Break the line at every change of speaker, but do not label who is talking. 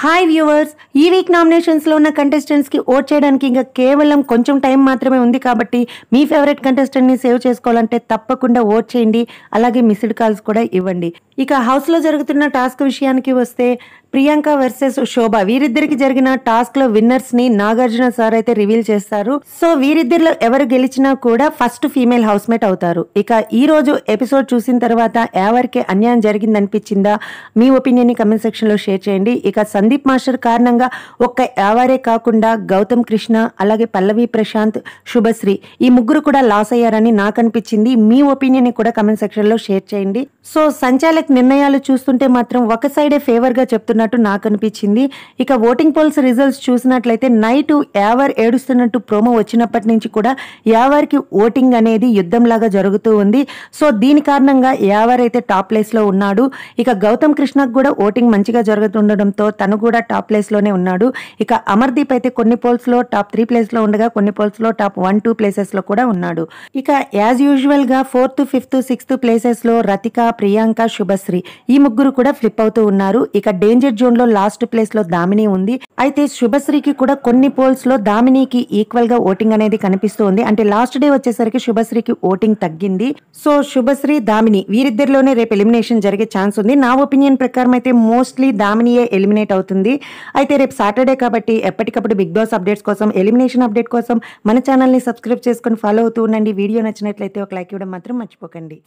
hi viewers ఈ week నామినేషన్స్లో ఉన్న కంటెస్టెంట్స్కి ఓట్ చేయడానికి ఇంకా కేవలం కొంచెం టైం మాత్రమే ఉంది కాబట్టి మీ ఫేవరెట్ కంటెస్టెంట్ని సేవ్ చేసుకోవాలంటే తప్పకుండా ఓట్ చేయండి అలాగే మిస్డ్ కాల్స్ కూడా ఇవ్వండి ఇక హౌస్లో జరుగుతున్న టాస్క్ విషయానికి వస్తే ప్రియాంక వర్సెస్ శోభ వీరిద్దరికి జరిగిన టాస్క్ లో విన్నర్స్ ని నాగార్జున సార్ అయితే రివీల్ చేస్తారు సో వీరిద్దరిలో ఎవరు గెలిచినా కూడా ఫస్ట్ ఫీమేల్ హౌస్ మేట్ అవుతారు ఇక ఈ రోజు ఎపిసోడ్ చూసిన తర్వాత ఎవరికి అన్యాయం జరిగిందనిపించిందా మీ ఒపీనియన్ కమెంట్ సెక్షన్ లో షేర్ చేయండి ఇక సందీప్ మాస్టర్ కారణంగా ఒక్క ఎవరే కాకుండా గౌతమ్ కృష్ణ అలాగే పల్లవి ప్రశాంత్ శుభశ్రీ ఈ ముగ్గురు కూడా లాస్ అయ్యారని నాకు అనిపించింది మీ ఒపీనియన్ కూడా కమెంట్ సెక్షన్ లో షేర్ చేయండి సో సంచాలక బీజేపీ నిర్ణయాలు చూస్తుంటే మాత్రం ఒక సైడే ఫేవర్గా చెప్తున్నట్టు నాకు అనిపించింది ఇక ఓటింగ్ పోల్స్ రిజల్ట్స్ చూసినట్లయితే నైట్ యావర్ ఏడుస్తున్నట్టు ప్రోమో వచ్చినప్పటి నుంచి కూడా యావర్కి ఓటింగ్ అనేది యుద్ధంలాగా జరుగుతూ ఉంది సో దీని కారణంగా యావర్ అయితే టాప్ ప్లేస్లో ఉన్నాడు ఇక గౌతమ్ కృష్ణకు కూడా ఓటింగ్ మంచిగా జరుగుతుండడంతో తను కూడా టాప్ ప్లేస్లోనే ఉన్నాడు ఇక అమర్దీప్ అయితే కొన్ని పోల్స్లో టాప్ త్రీ ప్లేస్లో ఉండగా కొన్ని పోల్స్లో టాప్ వన్ టూ ప్లేసెస్లో కూడా ఉన్నాడు ఇక యాజ్ యూజువల్గా ఫోర్త్ ఫిఫ్త్ సిక్స్త్ ప్లేసెస్లో రతిక ప్రియాంక శుభ శుభశ్రీ ఈ ముగ్గురు కూడా ఫ్లిప్ అవుతూ ఉన్నారు ఇక డేంజర్ జోన్ లో లాస్ట్ ప్లేస్ లో దామిని ఉంది అయితే శుభశ్రీకి కూడా కొన్ని పోల్స్ లో దామినికి ఈక్వల్ గా ఓటింగ్ అనేది కనిపిస్తూ ఉంది అంటే లాస్ట్ డే వచ్చేసరికి శుభశ్రీకి ఓటింగ్ తగ్గింది సో శుభశ్రీ దామిని వీరిద్దరిలోనే రేపు ఎలిమినేషన్ జరిగే ఛాన్స్ ఉంది నా ఒపీనియన్ ప్రకారం అయితే మోస్ట్లీ దామినియే ఎలిమినేట్ అవుతుంది అయితే రేపు సాటర్డే కాబట్టి ఎప్పటికప్పుడు బిగ్ బాస్ అప్డేట్స్ కోసం ఎలిమినేషన్ అప్డేట్ కోసం మన ఛానల్ని సబ్స్క్రైబ్ చేసుకొని ఫాలో అవుతూ ఉండండి వీడియో నచ్చినట్లయితే ఒక లైక్ ఇవ్వడం మాత్రం మర్చిపోకండి